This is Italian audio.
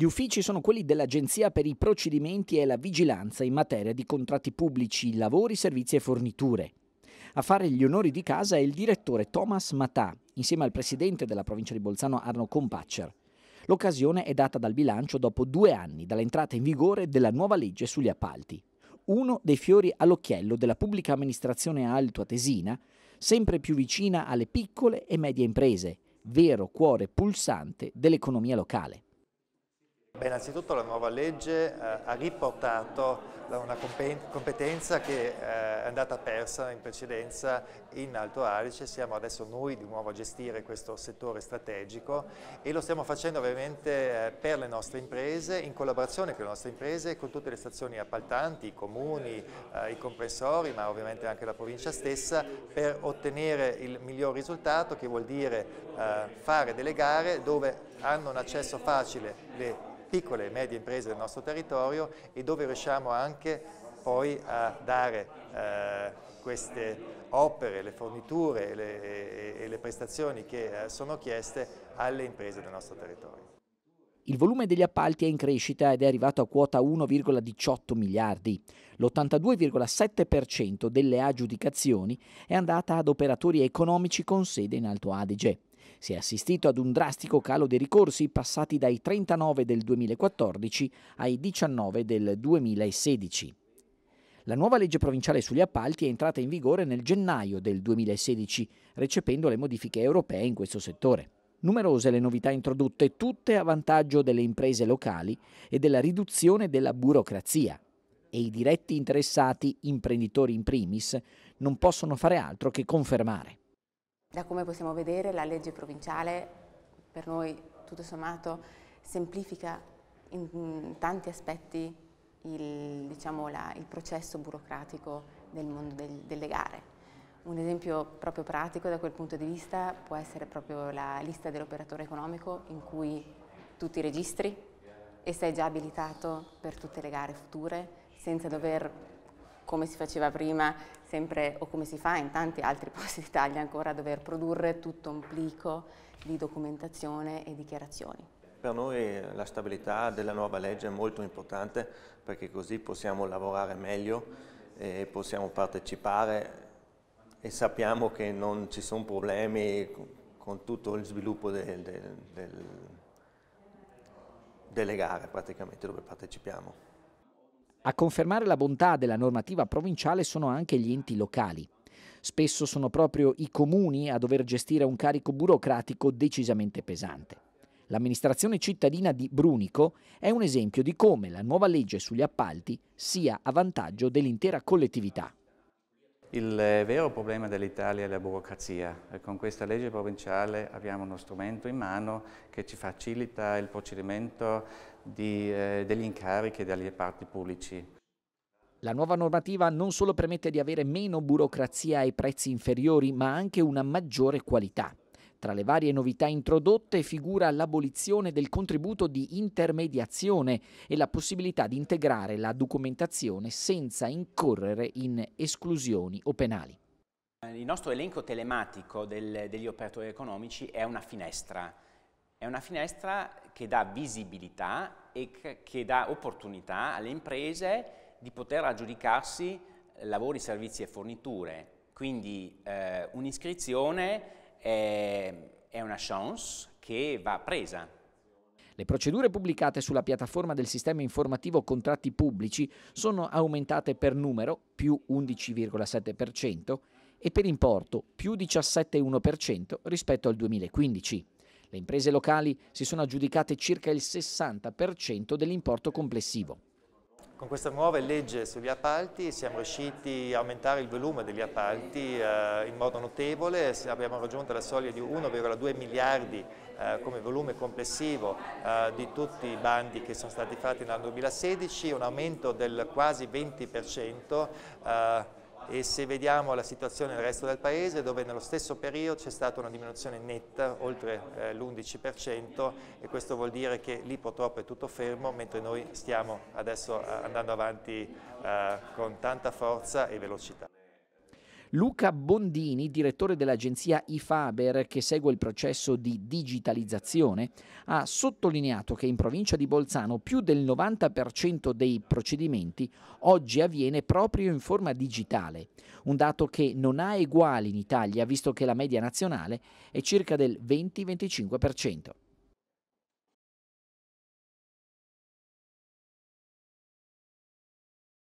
Gli uffici sono quelli dell'Agenzia per i procedimenti e la vigilanza in materia di contratti pubblici, lavori, servizi e forniture. A fare gli onori di casa è il direttore Thomas Matà, insieme al presidente della provincia di Bolzano Arno Compaccer. L'occasione è data dal bilancio dopo due anni dall'entrata in vigore della nuova legge sugli appalti. Uno dei fiori all'occhiello della pubblica amministrazione altoatesina, sempre più vicina alle piccole e medie imprese, vero cuore pulsante dell'economia locale. Beh, innanzitutto la nuova legge eh, ha riportato una competenza che eh, è andata persa in precedenza in Alto Adige, siamo adesso noi di nuovo a gestire questo settore strategico e lo stiamo facendo ovviamente eh, per le nostre imprese, in collaborazione con le nostre imprese, con tutte le stazioni appaltanti, i comuni, eh, i comprensori, ma ovviamente anche la provincia stessa, per ottenere il miglior risultato che vuol dire eh, fare delle gare dove hanno un accesso facile le piccole e medie imprese del nostro territorio e dove riusciamo anche poi a dare eh, queste opere, le forniture le, e, e le prestazioni che eh, sono chieste alle imprese del nostro territorio. Il volume degli appalti è in crescita ed è arrivato a quota 1,18 miliardi. L'82,7% delle aggiudicazioni è andata ad operatori economici con sede in Alto Adige. Si è assistito ad un drastico calo dei ricorsi passati dai 39 del 2014 ai 19 del 2016. La nuova legge provinciale sugli appalti è entrata in vigore nel gennaio del 2016, recependo le modifiche europee in questo settore. Numerose le novità introdotte, tutte a vantaggio delle imprese locali e della riduzione della burocrazia. E i diretti interessati, imprenditori in primis, non possono fare altro che confermare. Da come possiamo vedere la legge provinciale per noi tutto sommato semplifica in tanti aspetti il, diciamo, la, il processo burocratico del mondo del, delle gare. Un esempio proprio pratico da quel punto di vista può essere proprio la lista dell'operatore economico in cui tu ti registri e sei già abilitato per tutte le gare future senza dover come si faceva prima sempre, o come si fa in tanti altri posti d'Italia ancora, a dover produrre tutto un plico di documentazione e dichiarazioni. Per noi la stabilità della nuova legge è molto importante perché così possiamo lavorare meglio e possiamo partecipare e sappiamo che non ci sono problemi con tutto il sviluppo del, del, del, delle gare praticamente dove partecipiamo. A confermare la bontà della normativa provinciale sono anche gli enti locali. Spesso sono proprio i comuni a dover gestire un carico burocratico decisamente pesante. L'amministrazione cittadina di Brunico è un esempio di come la nuova legge sugli appalti sia a vantaggio dell'intera collettività. Il vero problema dell'Italia è la burocrazia e con questa legge provinciale abbiamo uno strumento in mano che ci facilita il procedimento di, eh, degli incarichi dagli parti pubblici. La nuova normativa non solo permette di avere meno burocrazia e prezzi inferiori, ma anche una maggiore qualità. Tra le varie novità introdotte figura l'abolizione del contributo di intermediazione e la possibilità di integrare la documentazione senza incorrere in esclusioni o penali. Il nostro elenco telematico del, degli operatori economici è una finestra, è una finestra che dà visibilità e che dà opportunità alle imprese di poter aggiudicarsi lavori, servizi e forniture, quindi eh, un'iscrizione eh, è una chance che va presa. Le procedure pubblicate sulla piattaforma del sistema informativo contratti pubblici sono aumentate per numero più 11,7% e per importo più 17,1% rispetto al 2015. Le imprese locali si sono aggiudicate circa il 60% dell'importo complessivo. Con questa nuova legge sugli appalti siamo riusciti a aumentare il volume degli appalti eh, in modo notevole, abbiamo raggiunto la soglia di 1,2 miliardi eh, come volume complessivo eh, di tutti i bandi che sono stati fatti nel 2016, un aumento del quasi 20% e se vediamo la situazione nel resto del paese dove nello stesso periodo c'è stata una diminuzione netta oltre eh, l'11% e questo vuol dire che lì purtroppo è tutto fermo mentre noi stiamo adesso eh, andando avanti eh, con tanta forza e velocità. Luca Bondini, direttore dell'agenzia IFABER che segue il processo di digitalizzazione, ha sottolineato che in provincia di Bolzano più del 90% dei procedimenti oggi avviene proprio in forma digitale, un dato che non ha eguali in Italia visto che la media nazionale è circa del 20-25%.